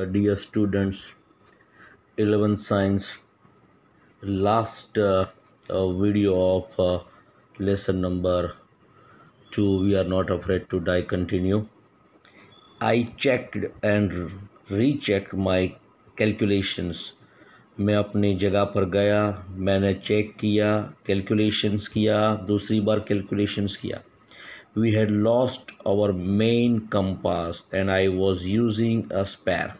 uh, dear students 11th science last uh, uh, video of uh, lesson number 2 we are not afraid to die continue i checked and rechecked my calculations मैं अपनी जगह पर गया मैंने check किया calculations किया दूसरी बार कैलकुलेशंस किया we had lost our main compass and I was using a spare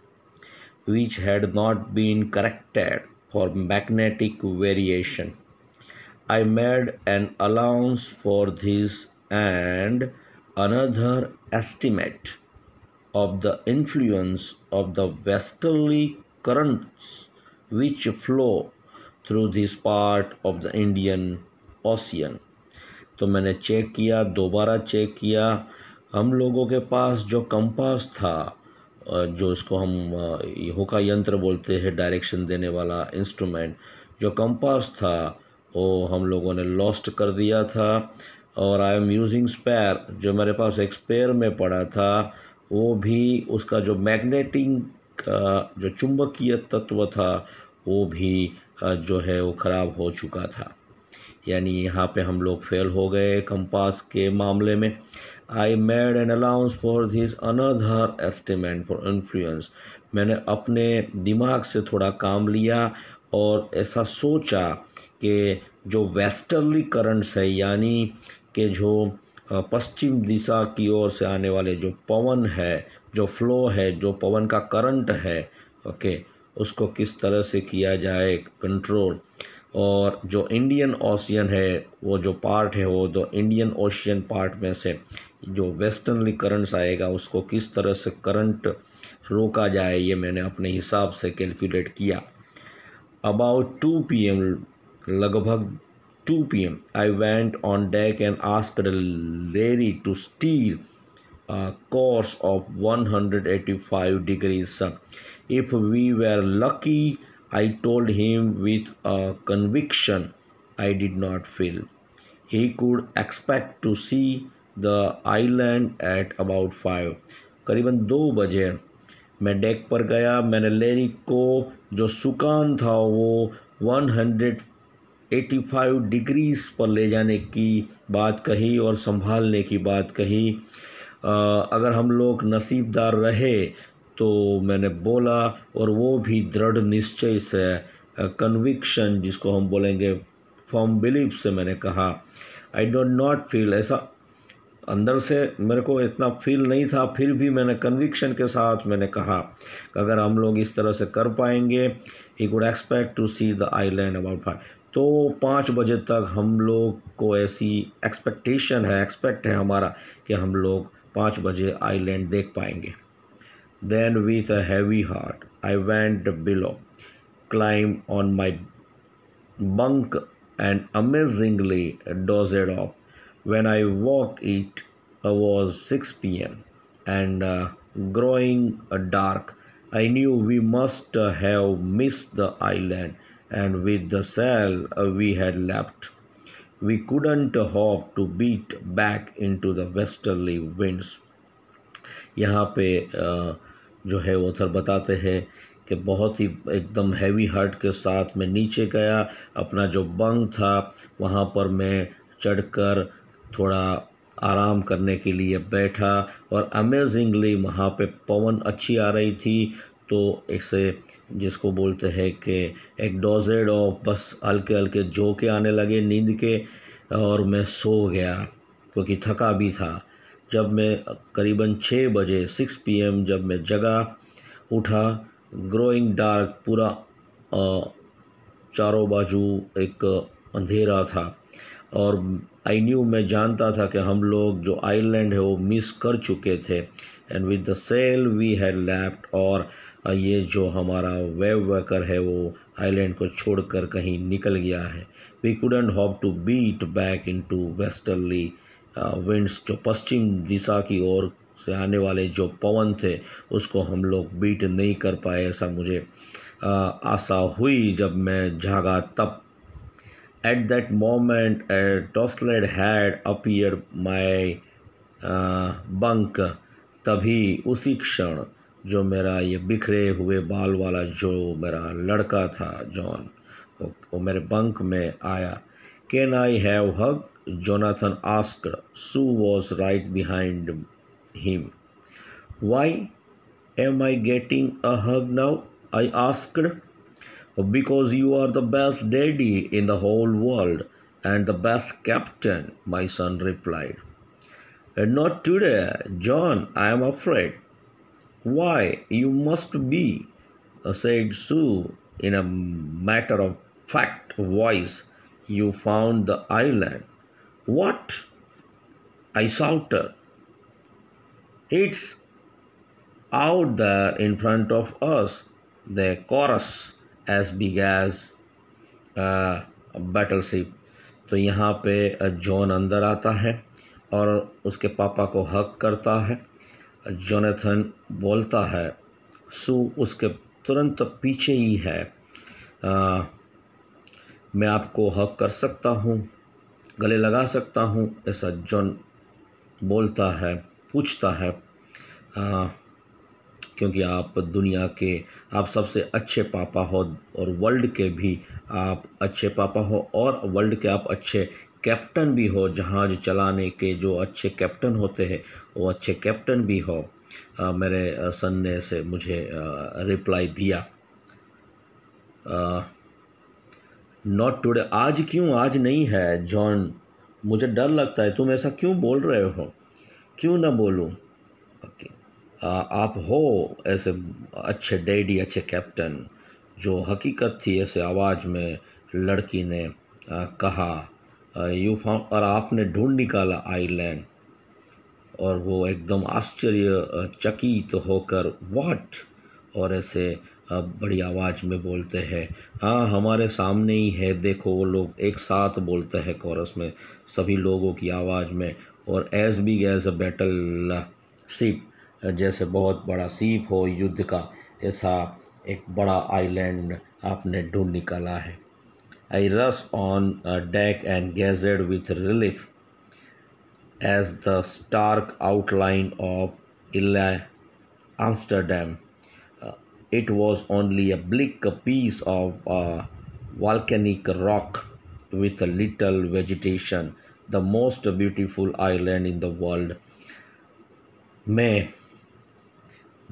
which had not been corrected for magnetic variation. I made an allowance for this and another estimate of the influence of the westerly currents which flow through this part of the Indian Ocean. तो मैंने check किया दोबारा check किया हम लोगों के पास जो compass था जो इसको हम होका यंत्र बोलते हैं डायरेक्शन देने वाला इंस्ट्रूमेंट जो कंपास था वो हम लोगों ने लॉस्ट कर दिया था और आई एम यूजिंग स्पेयर जो मेरे पास एक स्पेयर में पड़ा था वो भी उसका जो मैग्नेटिंग का जो चुंबकीय तत्व था वो भी जो है वो ख़राब हो चुका था यानी यहाँ पे हम लोग फेल हो गए कंपास के मामले में I made an allowance for this another estimate for influence मैंने अपने दिमाग से थोड़ा काम लिया और ऐसा सोचा कि जो वेस्टर्ली करंट्स है यानी कि जो पश्चिम दिशा की ओर से आने वाले जो पवन है जो फ्लो है जो पवन का करंट है ओके उसको किस तरह से किया जाए कंट्रोल और जो इंडियन ओशियन है वो जो पार्ट है वो जो इंडियन ओशियन पार्ट में से जो वेस्टर्नली करंट्स आएगा उसको किस तरह से करंट रोका जाए ये मैंने अपने हिसाब से कैलकुलेट किया अबाउट टू पी एम लगभग two P M I went on deck and ask Larry to steer course of one hundred eighty five degrees if we were lucky I told him with a conviction I did not feel he could expect to see the island at about five करीबन दो बजे मैं deck पर गया मैंने लेरी को जो सुकान था वो one hundred eighty five degrees पर ले जाने की बात कही और संभालने की बात कही आ, अगर हम लोग नसीबदार रहे तो मैंने बोला और वो भी दृढ़ निश्चय से कन्विक्शन जिसको हम बोलेंगे फॉर्म बिलीफ से मैंने कहा आई डोंट नॉट फील ऐसा अंदर से मेरे को इतना फील नहीं था फिर भी मैंने कन्विक्शन के साथ मैंने कहा कि अगर हम लोग इस तरह से कर पाएंगे he could expect to see the island about five तो पाँच बजे तक हम लोग को ऐसी एक्सपेक्टेशन है एक्सपेक्ट है हमारा कि हम लोग पाँच बजे आईलैंड देख पाएंगे then with a heavy heart I went below climb on my bunk and amazingly dozed off When I woke it uh, was 6 p.m. and uh, growing dark. I knew we must have missed the island and with the sail we had left. We couldn't hope to beat back into the westerly winds. यहाँ पे जो है वो थर बताते हैं कि बहुत ही एकदम हैवी हार्ट के साथ मैं नीचे गया अपना जो बंग था वहाँ पर मैं चढ़कर थोड़ा आराम करने के लिए बैठा और अमेजिंगली वहाँ पे पवन अच्छी आ रही थी तो इसे जिसको बोलते हैं कि एक डोजेड और बस हल्के हल्के झोंके आने लगे नींद के और मैं सो गया क्योंकि थका भी था जब मैं करीबन छः बजे सिक्स पीएम जब मैं जगा उठा ग्रोइंग डार्क पूरा चारों बाजू एक अंधेरा था और आई न्यू मैं जानता था कि हम लोग जो आइलैंड है वो मिस कर चुके थे and with the sail we had left और ये जो हमारा वेब वर्कर है वो आइलैंड को छोड़कर कहीं निकल गया है we couldn't hope to beat back into westerly winds जो पश्चिम दिशा की ओर से आने वाले जो पवन थे उसको हम लोग बीट नहीं कर पाए ऐसा मुझे आशा हुई जब मैं जागा तब At that moment, a tousled head appeared my uh, bunk. तभी उसी क्षण जो मेरा ये बिखरे हुए बाल वाला जो मेरा लड़का था जॉन वो, वो मेरे बंक में आया can I have hug Jonathan ask Sue was right behind him why am I getting a hug now I asked because you are the best daddy in the whole world and the best captain, my son replied. Not today, John, I am afraid. Why, you must be, uh, said Sue in a matter of fact voice. You found the island. What? I shouted. It's out there in front of us, the chorus. as big battleship तो यहाँ पे John अंदर आता है और उसके पापा को हक करता है जोनेथन बोलता है सू उसके तुरंत पीछे ही है आ, मैं आपको हक कर सकता हूँ गले लगा सकता हूँ ऐसा जॉन बोलता है पूछता है आ, क्योंकि आप दुनिया के आप सबसे अच्छे पापा हो और वर्ल्ड के भी आप अच्छे पापा हो और वर्ल्ड के आप अच्छे कैप्टन भी हो जहाज़ चलाने के जो अच्छे कैप्टन होते हैं वो अच्छे कैप्टन भी हो आ, मेरे सन ने से मुझे रिप्लाई दिया नॉट टुडे आज क्यों आज नहीं है जॉन मुझे डर लगता है तुम ऐसा क्यों बोल रहे हो क्यों ना बोलूँ ओके okay. आप हो ऐसे अच्छे डैडी अच्छे कैप्टन जो हकीकत थी ऐसे आवाज़ में लड़की ने कहा यू और आपने ढूंढ निकाला आइलैंड और वो एकदम आश्चर्य चकित होकर वाट और ऐसे बड़ी आवाज़ में बोलते हैं हाँ हमारे सामने ही है देखो वो लोग एक साथ बोलते हैं कोरस में सभी लोगों की आवाज़ में और as big as a battleship जैसे बहुत बड़ा सीप हो युद्ध का ऐसा एक बड़ा आइलैंड आपने ढूंढ निकाला है I rush on deck and gazed with relief as the stark outline of इला it was only a bleak piece of volcanic rock with little vegetation the most beautiful island in the world मैं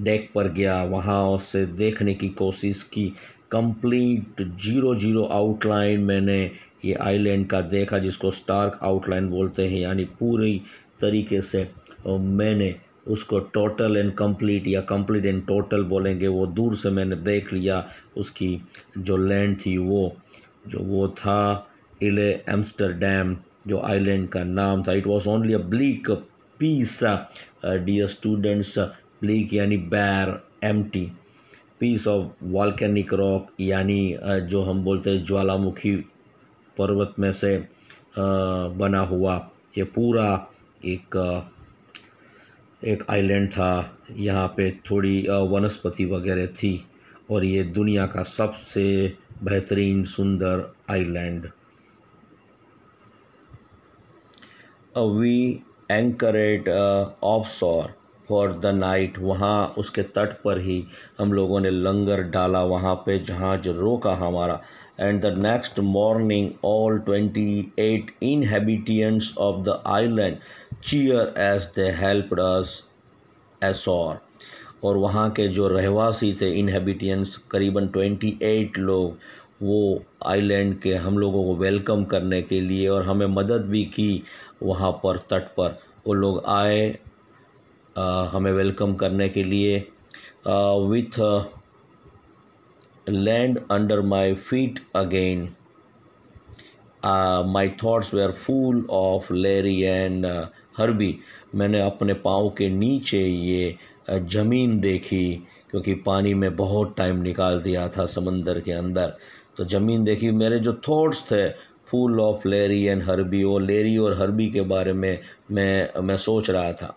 deck पर गया वहाँ उसे देखने की कोशिश की कंप्लीट जीरो जीरो आउटलाइन मैंने ये आइलैंड का देखा जिसको स्टार्क आउटलाइन बोलते हैं यानी पूरी तरीके से मैंने उसको टोटल एंड कंप्लीट या कंप्लीट एंड टोटल बोलेंगे वो दूर से मैंने देख लिया उसकी जो लैंड थी वो जो वो था इले एम्स्टरडैम जो आइलैंड का नाम था it was only a bleak piece dear students bleak यानी bare empty piece of volcanic rock यानी जो हम बोलते हैं ज्वालामुखी पर्वत में से बना हुआ ये पूरा एक एक आइलैंड था यहाँ पे थोड़ी वनस्पति वगैरह थी और ये दुनिया का सबसे बेहतरीन सुंदर island we anchored off shore for the night वहाँ उसके तट पर ही हम लोगों ने लंगर डाला वहाँ पे जहाज रोका हमारा and the next morning all twenty eight inhabitants of the island cheer as they help us और वहाँ के जो रहवासी थे इनहेबिटियंस करीबन ट्वेंटी एट लोग वो आइलैंड के हम लोगों को वेलकम करने के लिए और हमें मदद भी की वहाँ पर तट पर वो लोग आए हमें वेलकम करने के लिए with land under my feet again my thoughts were full of Larry and Herbie मैंने अपने पाँव के नीचे ये ज़मीन देखी क्योंकि पानी में बहुत टाइम निकाल दिया था समंदर के अंदर तो ज़मीन देखी मेरे जो थॉट्स थे फूल ऑफ लेरी एंड हरबी और लेरी और हरबी के बारे में मैं मैं सोच रहा था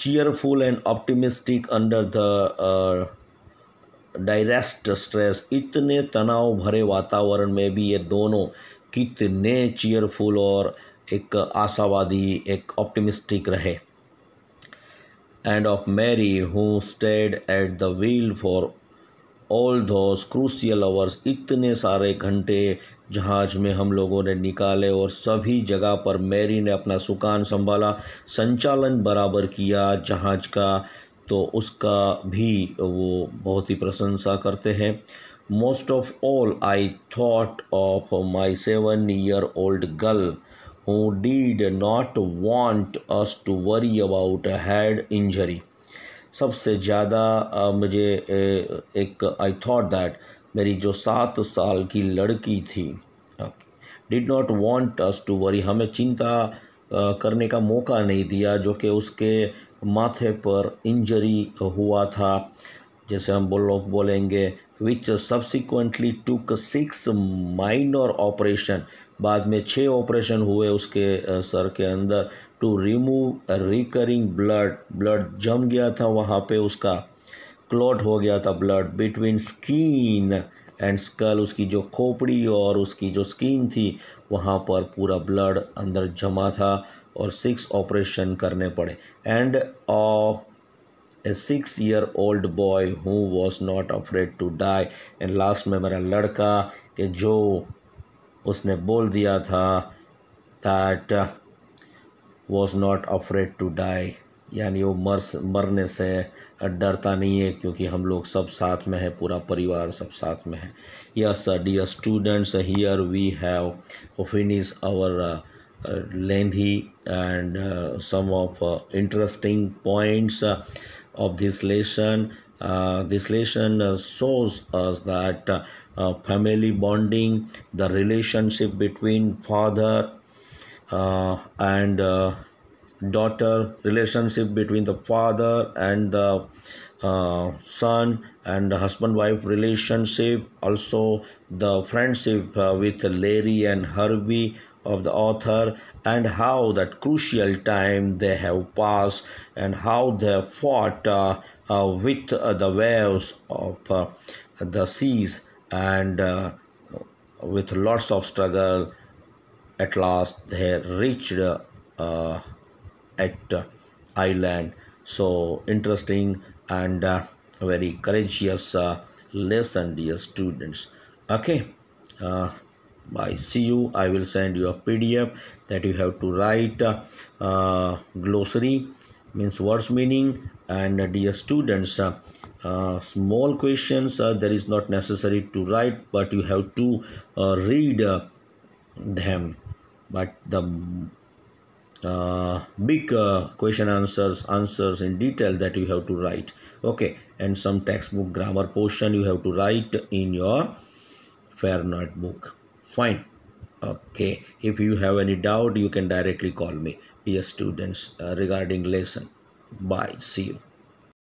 cheerful and optimistic under the direst uh, stress इतने तनाव भरे वातावरण में भी ये दोनों कितने चीयरफुल और एक आशावादी एक ऑप्टिमिस्टिक रहे and of Mary who stayed at the wheel for all those crucial hours इतने सारे घंटे जहाज़ में हम लोगों ने निकाले और सभी जगह पर मैरी ने अपना सुकान संभाला संचालन बराबर किया जहाज़ का तो उसका भी वो बहुत ही प्रशंसा करते हैं most of all I thought of my seven year old girl who did not want us to worry about head injury सबसे ज़्यादा मुझे एक आई थॉट दैट मेरी जो सात साल की लड़की थी did not want us to worry हमें चिंता करने का मौका नहीं दिया जो कि उसके माथे पर इंजरी हुआ था जैसे हम बोल बोलेंगे which subsequently took six minor operation बाद में छः ऑपरेशन हुए उसके सर के अंदर to remove recurring blood blood जम गया था वहाँ पे उसका क्लॉट हो गया था blood between skin and skull उसकी जो खोपड़ी और उसकी जो स्कीन थी वहाँ पर पूरा ब्लड अंदर जमा था और सिक्स ऑपरेशन करने पड़े and of a six year old boy who was not afraid to die and last में मेरा लड़का के जो उसने बोल दिया था that was not afraid to die यानी वो मर मरने से डरता नहीं है क्योंकि हम लोग सब साथ में है पूरा परिवार सब साथ में है yes dear students here we have finish our lengthy and some of interesting points of this lesson this lesson shows us that family bonding the relationship between father and daughter relationship between the father and the uh, son and the husband wife relationship also the friendship uh, with larry and herbie of the author and how that crucial time they have passed and how they fought uh, uh, with the waves of uh, the seas and uh, with lots of struggle at last they reached at uh, Ireland. So interesting and uh, very courageous uh, lesson, dear students. Okay. I see you. I will send you a PDF that you have to write uh, uh, glossary means words meaning and uh, dear students small questions there is not necessary to write but you have to read them but the uh, big uh, question answers answers in detail that you have to write okay and some textbook grammar portion you have to write in your fair notebook fine okay if you have any doubt you can directly call me dear students uh, regarding lesson bye see you